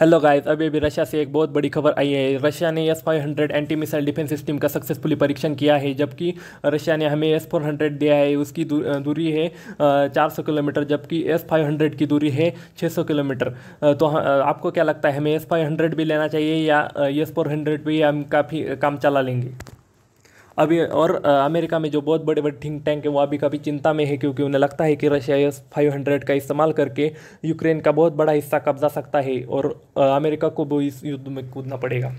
hello guys अभी अभी Russia से एक बहुत बड़ी खबर आई है रशिया ने S five hundred anti missile defence system का सक्सेसफुली परीक्षण किया है जबकि रशिया ने हमें एस फोर हंड्रेड दिया है उसकी दूरी है चार सौ किलोमीटर जबकि एस फाइव हंड्रेड की दूरी है छः सौ किलोमीटर तो आपको क्या लगता है हमें एस फाइव हंड्रेड भी लेना चाहिए या एस फोर हंड्रेड भी हम काफ़ी काम चला लेंगे अभी और अमेरिका में जो बहुत बड़े बड़े थिंक टैंक है वो अभी कभी चिंता में है क्योंकि उन्हें लगता है कि रशिया एस फाइव हंड्रेड का इस्तेमाल करके यूक्रेन का बहुत बड़ा हिस्सा कब्जा सकता है और अमेरिका को भी इस युद्ध में कूदना पड़ेगा